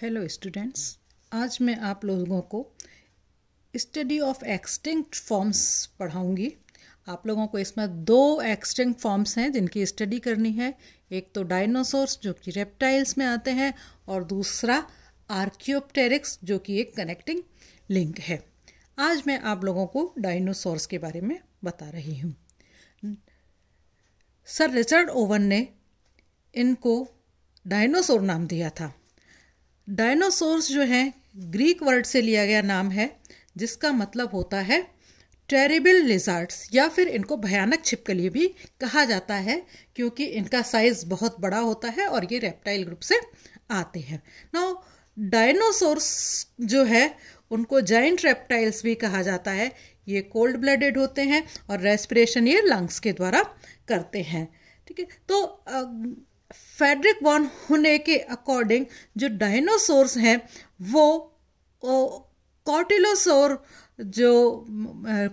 hello students आज मैं आप लोगों को स्टडी ऑफ एक्सटिंक्ट फॉर्म्स पढ़ाऊंगी आप लोगों को इसमें दो एक्सटिंक्ट फॉर्म्स हैं जिनकी स्टडी करनी है एक तो डायनासोर्स जो कि रेप्टाइल्स में आते हैं और दूसरा आर्क्योपटेरिक्स जो कि एक कनेक्टिंग लिंक है आज मैं आप लोगों को डायनासोर्स के बारे में बता रही हूँ सर रिचर्ड ओवन ने इनको डायनासोर नाम दिया था डायनासोर्स जो हैं ग्रीक वर्ड से लिया गया नाम है जिसका मतलब होता है टेरेबल लिजार्ट्स या फिर इनको भयानक छिपकली भी कहा जाता है क्योंकि इनका साइज बहुत बड़ा होता है और ये रेप्टाइल ग्रुप से आते हैं नौ डायनासोर्स जो है उनको जाइंट रेप्टाइल्स भी कहा जाता है ये कोल्ड ब्लडेड होते हैं और रेस्पिरेशन ये लंग्स के द्वारा करते हैं ठीक है तो फेडरिक वॉन होने के अकॉर्डिंग जो डायनासोर्स हैं वो कॉटिलोसोर जो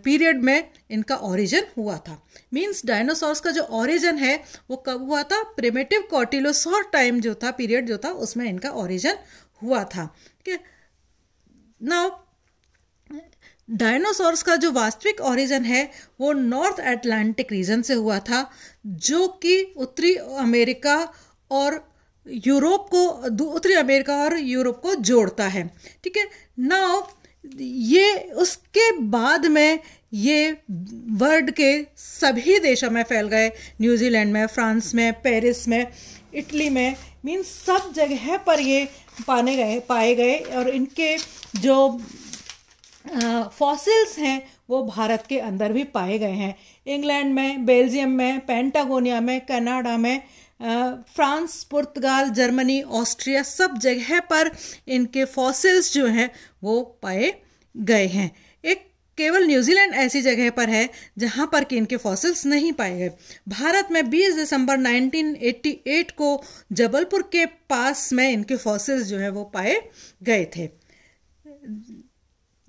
पीरियड में इनका ओरिजिन हुआ था मींस डायनासोर्स का जो ओरिजिन है वो कब हुआ था प्रिमेटिव कॉटिलोसोर टाइम जो था पीरियड जो था उसमें इनका ओरिजिन हुआ था ठीक है नाउ डायनासोर्स का जो वास्तविक ओरिजिन है वो नॉर्थ एटलांटिक रीजन से हुआ था जो कि उत्तरी अमेरिका और यूरोप को उत्तरी अमेरिका और यूरोप को जोड़ता है ठीक है नाउ ये उसके बाद में ये वर्ल्ड के सभी देशों में फैल गए न्यूजीलैंड में फ्रांस में पेरिस में इटली में मीन सब जगह पर ये पाने गए पाए गए और इनके जो फॉसिल्स हैं वो भारत के अंदर भी पाए गए हैं इंग्लैंड में बेल्जियम में पेंटागोनिया में कनाडा में फ्रांस पुर्तगाल जर्मनी ऑस्ट्रिया सब जगह पर इनके फॉसिल्स जो हैं वो पाए गए हैं एक केवल न्यूजीलैंड ऐसी जगह पर है जहां पर कि इनके फॉसिल्स नहीं पाए गए भारत में 20 दिसंबर 1988 को जबलपुर के पास में इनके फॉसिल्स जो है वो पाए गए थे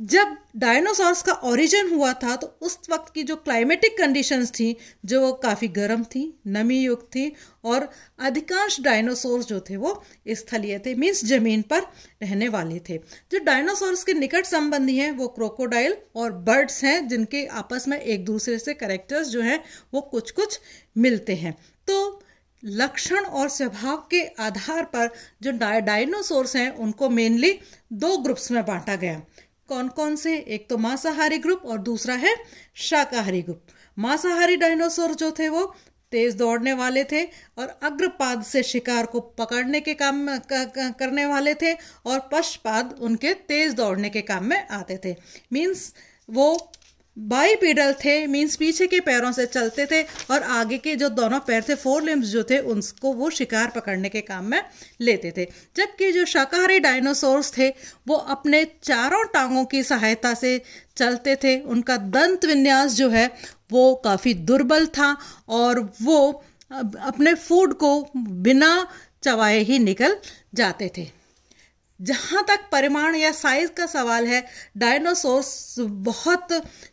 जब डायनासॉर्स का ओरिजिन हुआ था तो उस वक्त की जो क्लाइमेटिक कंडीशंस थी जो वो काफ़ी गर्म थी नमी युक्त थी और अधिकांश डायनासोर्स जो थे वो स्थलीय थे मीन्स जमीन पर रहने वाले थे जो डायनासोर्स के निकट संबंधी हैं वो क्रोकोडाइल और बर्ड्स हैं जिनके आपस में एक दूसरे से करेक्टर्स जो हैं वो कुछ कुछ मिलते हैं तो लक्षण और स्वभाव के आधार पर जो डायनासोर्स हैं उनको मेनली दो ग्रुप्स में बांटा गया कौन कौन से एक तो मांसाहारी ग्रुप और दूसरा है शाकाहारी ग्रुप मांसाहारी डायनासोर जो थे वो तेज दौड़ने वाले थे और अग्रपाद से शिकार को पकड़ने के काम करने वाले थे और पश्चपाद उनके तेज दौड़ने के काम में आते थे मीन्स वो बाईपीडल थे मीन्स पीछे के पैरों से चलते थे और आगे के जो दोनों पैर थे फोर लिम्स जो थे उनको वो शिकार पकड़ने के काम में लेते थे जबकि जो शाकाहारी डायनासोर्स थे वो अपने चारों टांगों की सहायता से चलते थे उनका दंत विन्यास जो है वो काफ़ी दुर्बल था और वो अपने फूड को बिना चवाए ही निकल जाते थे जहाँ तक परिमाण या साइज का सवाल है डायनासोर्स बहुत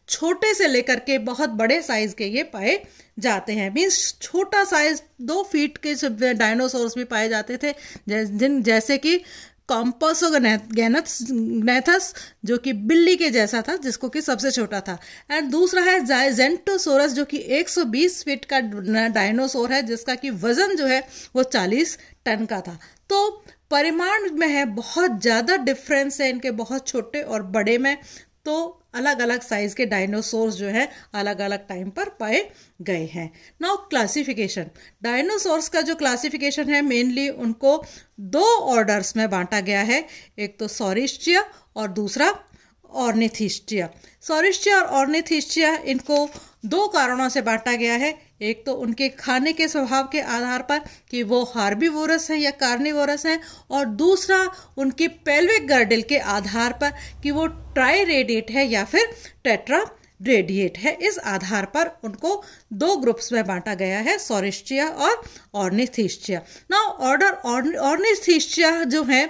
छोटे से लेकर के बहुत बड़े साइज के ये पाए जाते हैं मीन्स छोटा साइज दो फीट के डायनासोर्स भी पाए जाते थे जिन जैसे कि कॉम्पसो गैनथस जो कि बिल्ली के जैसा था जिसको कि सबसे छोटा था एंड दूसरा है जेंटोसोरस जो कि 120 फीट का डायनोसोर है जिसका कि वजन जो है वो 40 टन का था तो परिमाण में है बहुत ज़्यादा डिफरेंस है इनके बहुत छोटे और बड़े में तो अलग अलग साइज के डायनोसोर्स जो हैं अलग अलग टाइम पर पाए गए हैं नाउ क्लासिफिकेशन डायनोसोर्स का जो क्लासिफिकेशन है मेनली उनको दो ऑर्डर्स में बांटा गया है एक तो सॉरिस्टिया और दूसरा ऑर्निथिस्टिया सॉरिस्टिया और ऑर्निथिस्टिया इनको दो कारणों से बांटा गया है एक तो उनके खाने के स्वभाव के आधार पर कि वो हार्बीवोरस हैं या कार्निवोरस हैं और दूसरा उनके पेल्विक गर्डल के आधार पर कि वो ट्राई रेडिएट है या फिर टेट्रा रेडिएट है इस आधार पर उनको दो ग्रुप्स में बांटा गया है सॉरिस्टिया और ऑर्निथिस्टिया ना ऑर्डर ऑर्निथिस्टिया जो है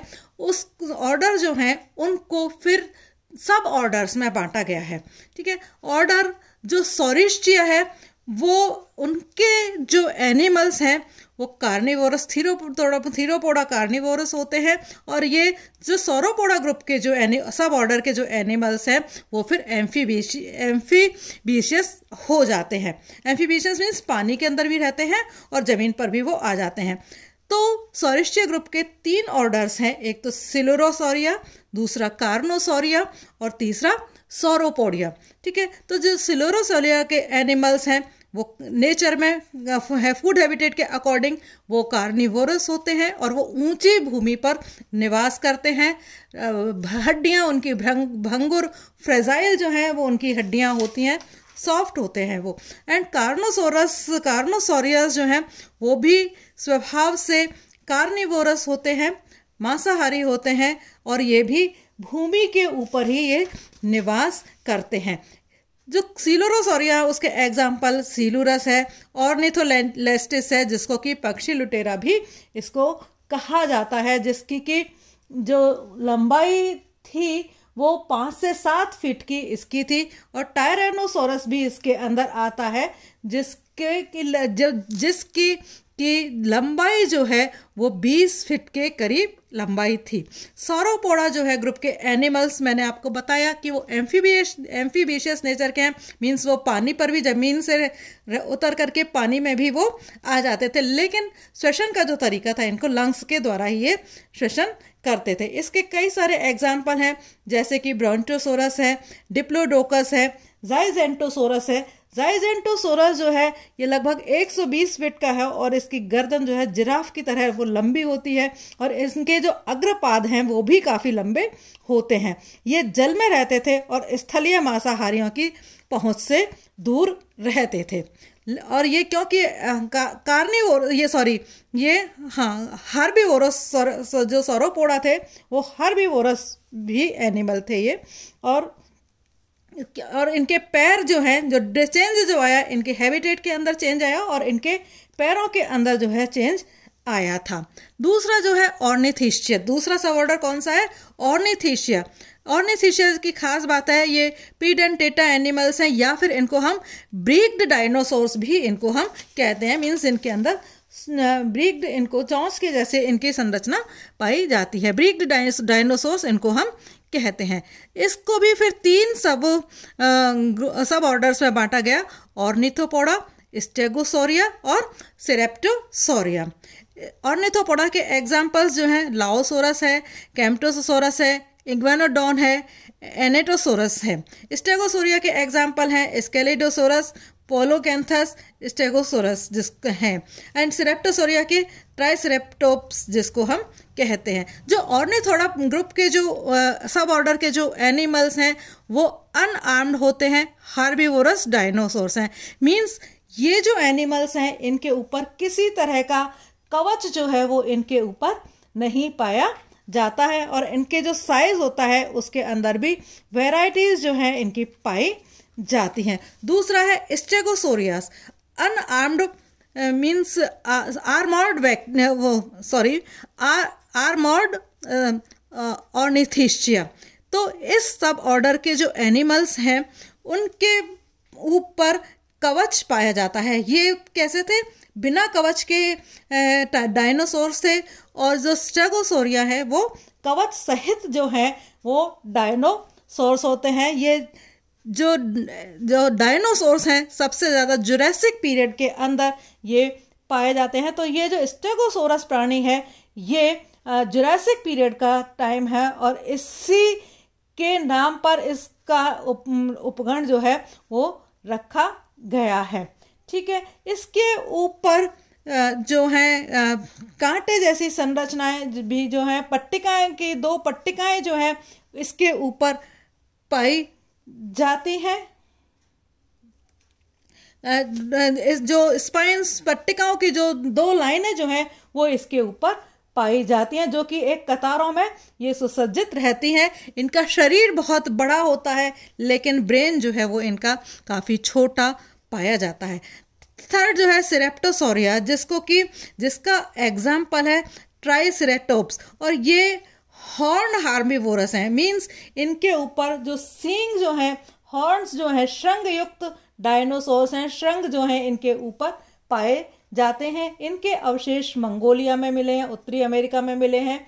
उस ऑर्डर जो है उनको फिर सब ऑर्डर्स में बांटा गया है ठीक है ऑर्डर जो सॉरिस्टिया है वो उनके जो एनिमल्स हैं वो कार्निवोरस थीरोपोडा थीरोपोडा कार्निवोरस होते हैं और ये जो सौरोपोडा ग्रुप के जो एनि सब ऑर्डर के जो एनिमल्स हैं वो फिर एम्फीबीशी एम्फीबीशियस हो जाते हैं एम्फीबीशियस मीन्स पानी के अंदर भी रहते हैं और ज़मीन पर भी वो आ जाते हैं तो सौरिश्चय ग्रुप के तीन ऑर्डर्स हैं एक तो सिलोरोसोरिया दूसरा कार्नोसोरिया और तीसरा सोरोपोडिया ठीक है तो जो सिलोरोसोलिया के एनिमल्स हैं वो नेचर में है फूड हैबिटेट के अकॉर्डिंग वो कार्निवोरस होते हैं और वो ऊंची भूमि पर निवास करते हैं हड्डियाँ उनकी भ्रंग भंगुर फ्रेजाइल जो हैं वो उनकी हड्डियाँ होती हैं सॉफ्ट होते हैं वो एंड कार्नोसोरस कार्नोसोरियस जो हैं वो भी स्वभाव से कार्निवोरस होते हैं मांसाहारी होते हैं और ये भी भूमि के ऊपर ही ये निवास करते हैं जो सीलोरोसोरिया उसके एग्जाम्पल सीलूरस है और नेथोलेस्टिस तो है जिसको कि पक्षी लुटेरा भी इसको कहा जाता है जिसकी कि जो लंबाई थी वो पाँच से सात फीट की इसकी थी और टायरेनोसोरस भी इसके अंदर आता है जिसके कि जिसकी की लंबाई जो है वो 20 फीट के करीब लंबाई थी सौरोपोड़ा जो है ग्रुप के एनिमल्स मैंने आपको बताया कि वो एम्फीबियस एम्फीबिशियस नेचर के हैं मीन्स वो पानी पर भी ज़मीन से उतर करके पानी में भी वो आ जाते थे लेकिन श्वसन का जो तरीका था इनको लंग्स के द्वारा ही ये श्वसन करते थे इसके कई सारे एग्जाम्पल हैं जैसे कि ब्रॉन्टोसोरस है डिप्लोडोकस है जाइजेंटोसोरस है जाइजेन टू सोरस जो है ये लगभग 120 फीट का है और इसकी गर्दन जो है जिराफ की तरह वो लंबी होती है और इनके जो अग्रपाद हैं वो भी काफ़ी लंबे होते हैं ये जल में रहते थे और स्थलीय मांसाहारियों की पहुंच से दूर रहते थे और ये क्योंकि का, कार्नी और ये सॉरी ये हाँ हर भी वोरस सौर, जो सौरोपोड़ा थे वो हर भी वोरस भी एनिमल थे ये और और इनके पैर जो हैं जो चेंज जो आया इनके हैबिटेट के अंदर चेंज आया और इनके पैरों के अंदर जो है चेंज आया था दूसरा जो है ऑर्निथिशिया दूसरा सब ऑर्डर कौन सा है ऑर्निथिशिया ऑर्निथिशिया की खास बात है ये पीडेंटेटा एनिमल्स हैं या फिर इनको हम ब्रिग्ड डायनासोर्स भी इनको हम कहते हैं मीन्स इनके अंदर ब्रिग्ड इनको चौंस के जैसे इनकी संरचना पाई जाती है ब्रिग्ड डायनासोर्स इनको हम कहते हैं इसको भी फिर तीन सब आ, सब ऑर्डर्स में बांटा गया ऑर्निथोपोडा स्टेगोसोरिया और सिरेप्टोसोरिया ऑर्निथोपोडा के एग्जाम्पल्स जो हैं लाओसोरस है कैम्प्टोसोरस है इग्वेनोडॉन है एनेटोसोरस है स्टेगोसोरिया के एग्जाम्पल हैं स्केलेडोसोरस पोलोकैंथस स्टेगोसोरस जिसके हैं एंड सिरेप्टोसोरिया के ट्राइसरेप्टोप्स जिसको हम कहते हैं जो ऑर्निथोड़ा ग्रुप के जो सब ऑर्डर के जो एनिमल्स हैं वो अनआर्म्ड होते हैं हार्बिवोरस डायनोसोर्स हैं मीन्स ये जो एनिमल्स हैं इनके ऊपर किसी तरह का कवच जो है वो इनके ऊपर नहीं पाया जाता है और इनके जो साइज होता है उसके अंदर भी वेराइटीज़ जो हैं इनकी पाई जाती हैं दूसरा है स्टेगोसोरियास अनआर्म्ड मीन्स आर्मॉर्ड वो सॉरी आर्मॉर्ड ऑर्निथिशिया तो इस सब ऑर्डर के जो एनिमल्स हैं उनके ऊपर कवच पाया जाता है ये कैसे थे बिना कवच के डायनासोर थे और जो स्टेगोसोरिया है वो कवच सहित जो है वो डायनोसोर्स होते हैं ये जो जो डायनोसोर्स हैं सबसे ज़्यादा जुरैसिक पीरियड के अंदर ये पाए जाते हैं तो ये जो स्टेगोसोरस प्राणी है ये जुरासिक पीरियड का टाइम है और इसी के नाम पर इसका उप उपगण जो है वो रखा गया है ठीक है इसके ऊपर जो है कांटे जैसी संरचनाएं भी जो है पट्टिकाएं की दो पट्टिकाएं जो है इसके ऊपर पाई जाती हैं जो स्पाइन्स पट्टिकाओं की जो दो लाइनें जो हैं वो इसके ऊपर पाई जाती हैं जो कि एक कतारों में ये सुसज्जित रहती हैं इनका शरीर बहुत बड़ा होता है लेकिन ब्रेन जो है वो इनका काफ़ी छोटा पाया जाता है थर्ड जो है सिरेप्टोसोरिया जिसको कि जिसका एग्जाम्पल है ट्राइसरेटोप्स और ये हॉर्न हार्मीवोरस हैं मीन्स इनके ऊपर जो सींग जो हैं हॉर्न्स जो हैं श्रृंग युक्त डायनोसोर्स हैं श्रृंग जो हैं इनके ऊपर पाए जाते हैं इनके अवशेष मंगोलिया में मिले हैं उत्तरी अमेरिका में मिले हैं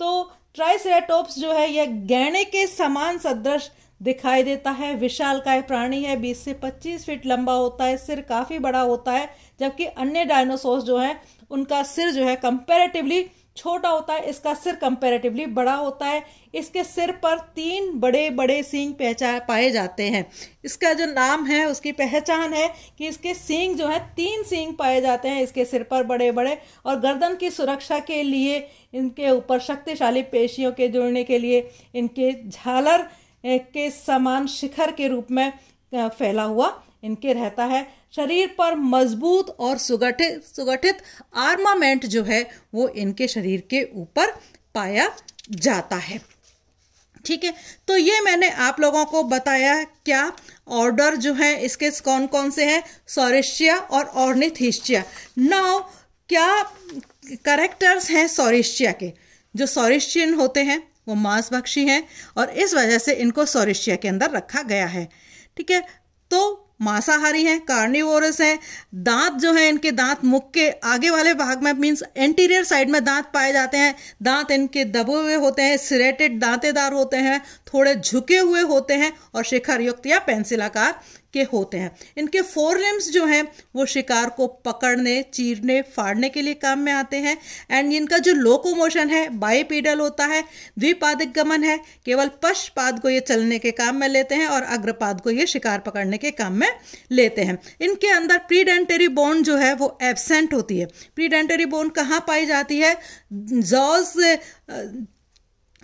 तो ट्राइसेराटोप्स जो है यह गहने के समान सदृश दिखाई देता है विशाल काय प्राणी है 20 से 25 फीट लंबा होता है सिर काफ़ी बड़ा होता है जबकि अन्य डायनासोर जो है उनका सिर जो है कंपेरेटिवली छोटा होता है इसका सिर कंपेरेटिवली बड़ा होता है इसके सिर पर तीन बड़े बड़े सींग पहचा पाए जाते हैं इसका जो नाम है उसकी पहचान है कि इसके सींग जो है तीन सींग पाए जाते हैं इसके सिर पर बड़े बड़े और गर्दन की सुरक्षा के लिए इनके ऊपर शक्तिशाली पेशियों के जुड़ने के लिए इनके झालर के समान शिखर के रूप में फैला हुआ इनके रहता है शरीर पर मजबूत और सुगठित सुगठित आर्मामेंट जो है वो इनके शरीर के ऊपर पाया जाता है ठीक है तो ये मैंने आप लोगों को बताया क्या ऑर्डर जो है इसके कौन कौन से हैं सॉरिशिया और ऑर्निथिशिया नौ क्या करेक्टर्स हैं सॉरिशिया के जो सॉरिशियन होते हैं वो मांसभक्षी हैं और इस वजह से इनको सॉरिशिया के अंदर रखा गया है ठीक है तो मांसाहारी हैं कार्निवोरस हैं दांत जो है इनके दांत मुख के आगे वाले भाग में मीन्स एंटीरियर साइड में दांत पाए जाते हैं दांत इनके दबे हुए होते हैं सिरेटेड दांतेदार होते हैं थोड़े झुके हुए होते हैं और शिखर युक्त या पेंसिलाकार के होते हैं इनके फोर लिम्स जो हैं वो शिकार को पकड़ने चीरने फाड़ने के लिए काम में आते हैं एंड इनका जो लोकोमोशन है बाईपीडल होता है द्विपादिक गमन है केवल पशपाद को ये चलने के काम में लेते हैं और अग्रपाद को ये शिकार पकड़ने के काम में लेते हैं इनके अंदर प्रीडेंटरी बोन जो है वो एबसेंट होती है प्रीडेंटरी बोन कहाँ पाई जाती है जॉज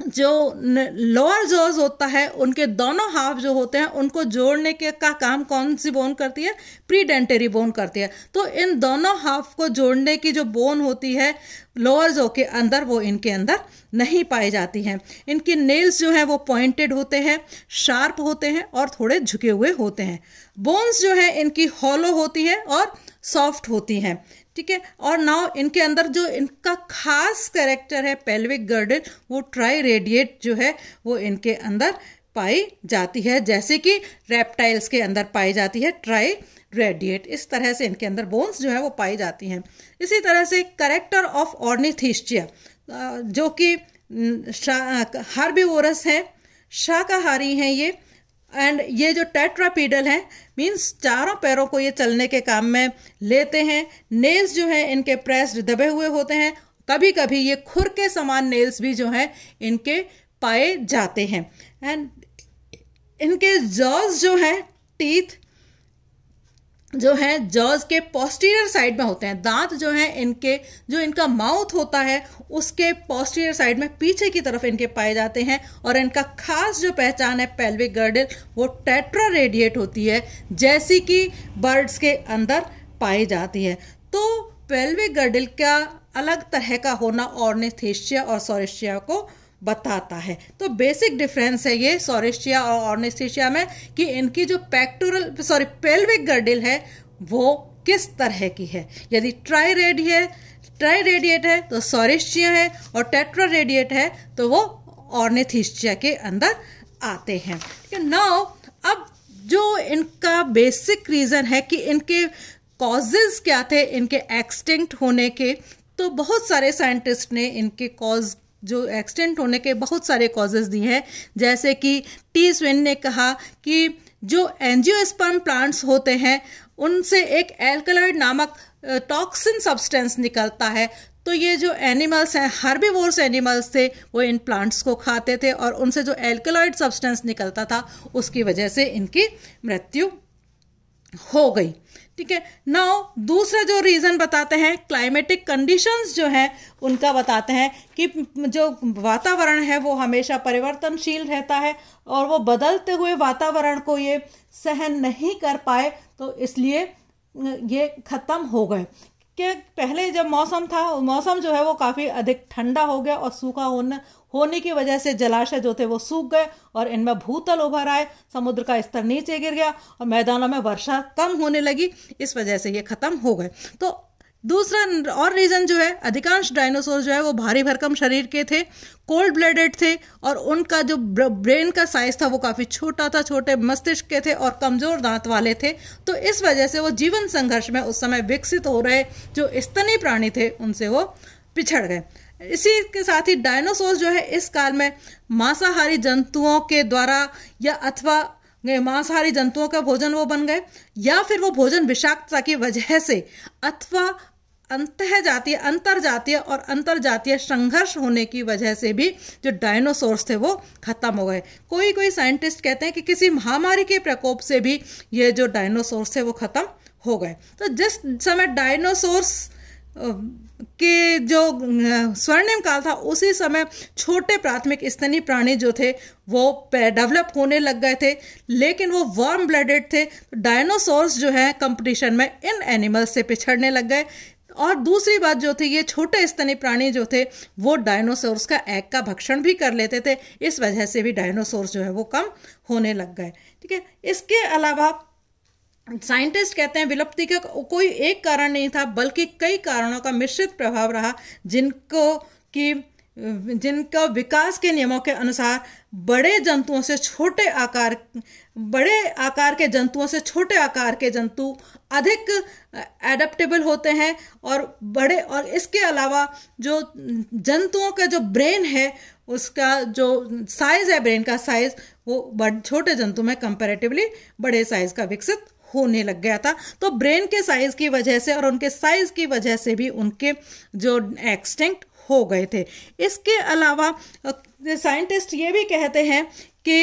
जो लोअर जोज होता है उनके दोनों हाफ जो होते हैं उनको जोड़ने के का काम कौन सी बोन करती है प्री बोन करती है तो इन दोनों हाफ को जोड़ने की जो बोन होती है लोअर जो के अंदर वो इनके अंदर नहीं पाई जाती हैं इनके नेल्स जो हैं वो पॉइंटेड होते हैं शार्प होते हैं और थोड़े झुके हुए होते हैं बोन्स जो हैं इनकी हॉलो होती है और सॉफ्ट होती हैं ठीक है और नाउ इनके अंदर जो इनका खास कैरेक्टर है पेल्विक गर्डन वो ट्राई रेडिएट जो है वो इनके अंदर पाई जाती है जैसे कि रेप्टाइल्स के अंदर पाई जाती है ट्राई रेडिएट इस तरह से इनके अंदर बोन्स जो है वो पाई जाती हैं इसी तरह से करेक्टर ऑफ ऑर्निथिस्टिया जो कि हार्बीवोरस हैं शाकाहारी हैं ये एंड ये जो टेट्रापीडल हैं मीन्स चारों पैरों को ये चलने के काम में लेते हैं नेल्स जो हैं इनके प्रेस दबे हुए होते हैं कभी कभी ये खुर के समान नेल्स भी जो हैं इनके पाए जाते हैं एंड इनके जॉज जो हैं टीथ जो है जॉज के पोस्टीरियर साइड में होते हैं दांत जो है इनके जो इनका माउथ होता है उसके पोस्टीरियर साइड में पीछे की तरफ इनके पाए जाते हैं और इनका खास जो पहचान है पेल्विक गर्डल वो टेट्रा रेडिएट होती है जैसी कि बर्ड्स के अंदर पाई जाती है तो पेल्विक गर्डल का अलग तरह का होना ऑर्निथेशिया और सोरेशिया को बताता है तो बेसिक डिफरेंस है ये सोरेस्टिया और ऑर्नेस्टेशिया में कि इनकी जो पैक्टोरल सॉरी पेल्विक गर्डिल है वो किस तरह की है यदि ट्राई रेड है ट्राई रेडिएट है तो सोरेस्टिया है और टेट्रा रेडिएट है तो वो ऑर्नेथिस्टिया के अंदर आते हैं नाउ अब जो इनका बेसिक रीज़न है कि इनके कॉजेज क्या थे इनके एक्सटिंक्ट होने के तो बहुत सारे साइंटिस्ट ने इनके कॉज जो एक्सटेंट होने के बहुत सारे कॉजेज दिए हैं जैसे कि टी स्विन ने कहा कि जो एनजियोस्पर्म प्लांट्स होते हैं उनसे एक एल्कलॉइड नामक टॉक्सिन सब्सटेंस निकलता है तो ये जो एनिमल्स हैं हर्बीवोर्स एनिमल्स थे वो इन प्लांट्स को खाते थे और उनसे जो एल्कलॉइड सब्सटेंस निकलता था उसकी वजह से इनकी मृत्यु हो गई ठीक है नाउ दूसरा जो रीज़न बताते हैं क्लाइमेटिक कंडीशंस जो हैं उनका बताते हैं कि जो वातावरण है वो हमेशा परिवर्तनशील रहता है और वो बदलते हुए वातावरण को ये सहन नहीं कर पाए तो इसलिए ये ख़त्म हो गए कि पहले जब मौसम था मौसम जो है वो काफ़ी अधिक ठंडा हो गया और सूखा होने होने की वजह से जलाशय जो थे वो सूख गए और इनमें भूतल उभर आए समुद्र का स्तर नीचे गिर गया और मैदानों में वर्षा कम होने लगी इस वजह से ये ख़त्म हो गए तो दूसरा और रीज़न जो है अधिकांश डायनासोर जो है वो भारी भरकम शरीर के थे कोल्ड ब्लडेड थे और उनका जो ब्रेन का साइज था वो काफ़ी छोटा था छोटे मस्तिष्क के थे और कमज़ोर दांत वाले थे तो इस वजह से वो जीवन संघर्ष में उस समय विकसित हो रहे जो स्तनी प्राणी थे उनसे वो पिछड़ गए इसी के साथ ही डायनासोर जो है इस काल में मांसाहारी जंतुओं के द्वारा या अथवा मांसाहारी जंतुओं का भोजन वो बन गए या फिर वो भोजन विषाक्तता की वजह से अथवा अंत जातीय अंतर जातीय और अंतर जातीय संघर्ष होने की वजह से भी जो डायनासोर्स थे वो खत्म हो गए कोई कोई साइंटिस्ट कहते हैं कि किसी महामारी के प्रकोप से भी ये जो डायनासोर्स थे वो खत्म हो गए तो जिस समय डायनासोर्स के जो स्वर्णिम काल था उसी समय छोटे प्राथमिक स्तनी प्राणी जो थे वो डेवलप होने लग गए थे लेकिन वो वार्म ब्लडेड थे डायनासोर्स जो है कंपटीशन में इन एनिमल्स से पिछड़ने लग गए और दूसरी बात जो थी ये छोटे स्तनी प्राणी जो थे वो डायनोसोर्स का एग का भक्षण भी कर लेते थे इस वजह से भी डायनोसोर्स जो है वो कम होने लग गए ठीक है इसके अलावा साइंटिस्ट कहते हैं विलुप्ति का कोई एक कारण नहीं था बल्कि कई कारणों का मिश्रित प्रभाव रहा जिनको कि जिनका विकास के नियमों के अनुसार बड़े जंतुओं से छोटे आकार बड़े आकार के जंतुओं से छोटे आकार के जंतु अधिक एडेप्टेबल होते हैं और बड़े और इसके अलावा जो जंतुओं का जो ब्रेन है उसका जो साइज़ है ब्रेन का साइज़ वो बड़ छोटे जंतु में कंपेरेटिवली बड़े साइज़ का विकसित होने लग गया था तो ब्रेन के साइज़ की वजह से और उनके साइज़ की वजह से भी उनके जो एक्सटेंक्ट हो गए थे इसके अलावा साइंटिस्ट ये भी कहते हैं कि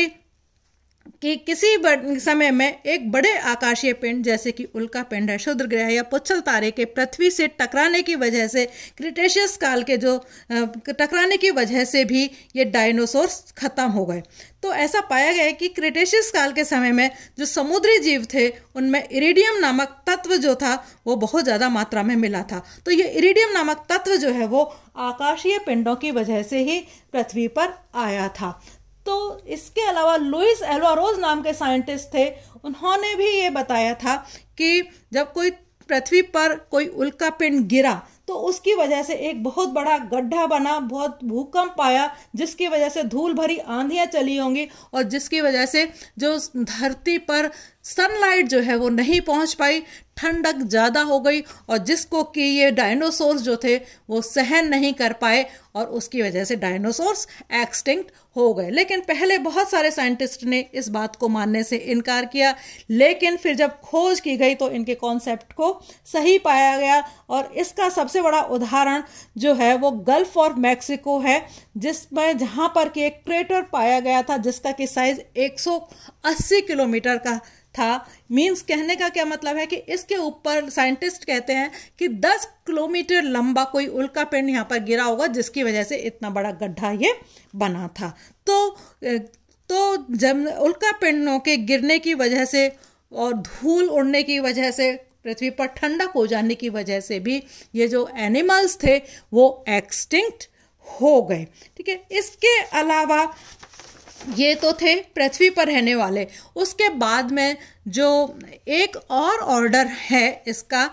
कि किसी समय में एक बड़े आकाशीय पिंड जैसे कि उल्का पिंड है शुद्र ग्रह या पुच्छल तारे के पृथ्वी से टकराने की वजह से क्रिटेशियस काल के जो टकराने की वजह से भी ये डायनासोर खत्म हो गए तो ऐसा पाया गया कि क्रिटेशियस काल के समय में जो समुद्री जीव थे उनमें इरिडियम नामक तत्व जो था वो बहुत ज़्यादा मात्रा में मिला था तो ये इरिडियम नामक तत्व जो है वो आकाशीय पिंडों की वजह से ही पृथ्वी पर आया था तो इसके अलावा लुइस एलवारोज नाम के साइंटिस्ट थे उन्होंने भी ये बताया था कि जब कोई पृथ्वी पर कोई उल्का पिंड गिरा तो उसकी वजह से एक बहुत बड़ा गड्ढा बना बहुत भूकंप आया जिसकी वजह से धूल भरी आंधियां चली होंगी और जिसकी वजह से जो धरती पर सनलाइट जो है वो नहीं पहुंच पाई ठंडक ज़्यादा हो गई और जिसको कि ये डायनोसोर्स जो थे वो सहन नहीं कर पाए और उसकी वजह से डायनोसोर्स एक्सटिंक्ट हो गए लेकिन पहले बहुत सारे साइंटिस्ट ने इस बात को मानने से इनकार किया लेकिन फिर जब खोज की गई तो इनके कॉन्सेप्ट को सही पाया गया और इसका सबसे बड़ा उदाहरण जो है वो गल्फ ऑफ मैक्सिको है जिसमें जहाँ पर कि एक क्रेटर पाया गया था जिसका कि साइज़ 180 किलोमीटर का था मीन्स कहने का क्या मतलब है कि इसके ऊपर साइंटिस्ट कहते हैं कि 10 किलोमीटर लंबा कोई उल्का पेड़ यहाँ पर गिरा होगा जिसकी वजह से इतना बड़ा गड्ढा ये बना था तो तो जब उल्का पेड़ों के गिरने की वजह से और धूल उड़ने की वजह से पृथ्वी पर ठंडक हो जाने की वजह से भी ये जो एनिमल्स थे वो एक्सटिंक्ट हो गए ठीक है इसके अलावा ये तो थे पृथ्वी पर रहने वाले उसके बाद में जो एक और ऑर्डर है इसका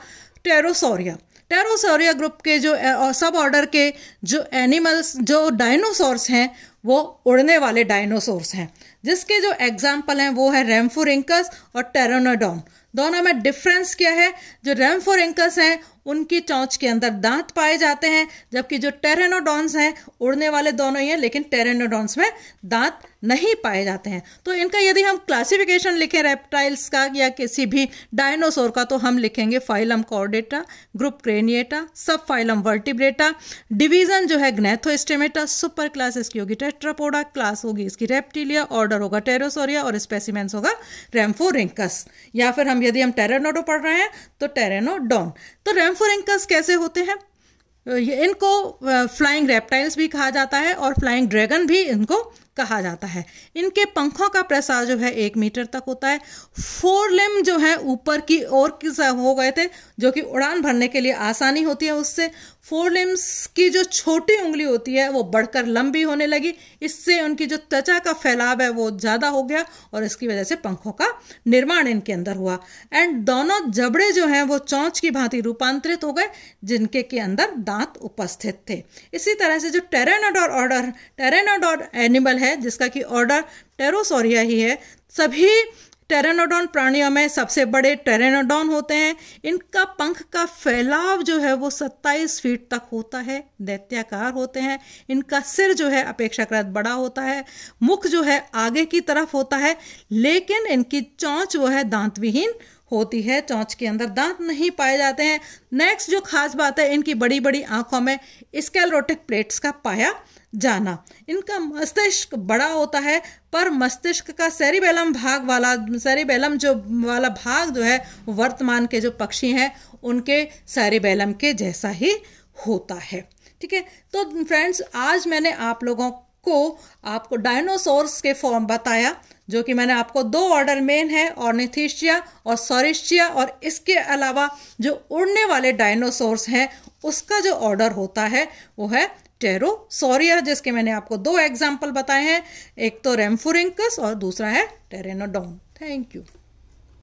टेरोसोरिया टेरोसोरिया ग्रुप के जो सब ऑर्डर के जो एनिमल्स जो डायनोसॉर्स हैं वो उड़ने वाले डायनोसॉर्स हैं जिसके जो एग्जाम्पल हैं वो है रेमफोरिंकस और टेरोनोडॉन दोनों में डिफरेंस क्या है जो रेमफोरिंकस हैं उनकी चौंच के अंदर दांत पाए जाते हैं जबकि जो टेरेनोडॉन्स हैं उड़ने वाले दोनों ही हैं लेकिन टेरेनोडॉन्स में दांत नहीं पाए जाते हैं तो इनका यदि हम क्लासिफिकेशन लिखें रेप्टाइल्स का या किसी भी डायनोसोर का तो हम लिखेंगे phylum Chordata group Craniata sub phylum Vertebrata division जो है ग्नेथो एस्टेमेटा सुपर क्लास इसकी होगी टेट्रापोडा क्लास होगी इसकी रेप्टिलिया ऑर्डर होगा टेरोसोरिया और स्पेसिमेंस होगा रेम्फोरिंकस या फिर हम यदि हम टेरेनोडो पढ़ रहे हैं तो टेरेनोडॉन तो रेम एम्फोरेंकस कैसे होते हैं इनको फ्लाइंग रेप्टाइल्स भी कहा जाता है और फ्लाइंग ड्रैगन भी इनको कहा जाता है इनके पंखों का प्रसार जो है एक मीटर तक होता है फोर लिम जो है ऊपर की ओर हो गए थे जो कि उड़ान भरने के लिए आसानी होती है उससे फोर लिम्स की जो छोटी उंगली होती है वो बढ़कर लंबी होने लगी इससे उनकी जो त्वचा का फैलाव है वो ज़्यादा हो गया और इसकी वजह से पंखों का निर्माण इनके अंदर हुआ एंड दोनों जबड़े जो हैं वो चौंच की भांति रूपांतरित हो गए जिनके के अंदर दांत उपस्थित थे इसी तरह से जो टेरेनाडोर ऑर्डर टेरेनाडोर एनिमल है है जिसका कि ऑर्डर टेरोसोरिया ही है सभी टेरेनोडॉन प्राणियों में सबसे बड़े टेरेनोडॉन होते हैं इनका पंख का फैलाव जो है वो 27 फीट तक होता है दैत्याकार होते हैं इनका सिर जो है अपेक्षाकृत बड़ा होता है मुख जो है आगे की तरफ होता है लेकिन इनकी चौंच वो है दांत विहीन होती है चौंच के अंदर दांत नहीं पाए जाते हैं नेक्स्ट जो खास बात है इनकी बड़ी बड़ी आंखों में स्केलरोटिक प्लेट्स का पाया जाना इनका मस्तिष्क बड़ा होता है पर मस्तिष्क का सेरिबेलम भाग वाला सेरिबेलम जो वाला भाग जो है वर्तमान के जो पक्षी हैं उनके सेरिबेलम के जैसा ही होता है ठीक है तो फ्रेंड्स आज मैंने आप लोगों को आपको डायनोसोर्स के फॉर्म बताया जो कि मैंने आपको दो ऑर्डर मेन है ऑर्निथिशिया और सॉरिशिया और, और इसके अलावा जो उड़ने वाले डायनोसोर्स हैं उसका जो ऑर्डर होता है वो है टेरोसोरिया जिसके मैंने आपको दो एग्जाम्पल बताए हैं एक तो रेमफोरिंकस और दूसरा है टेरेनोडोन थैंक यू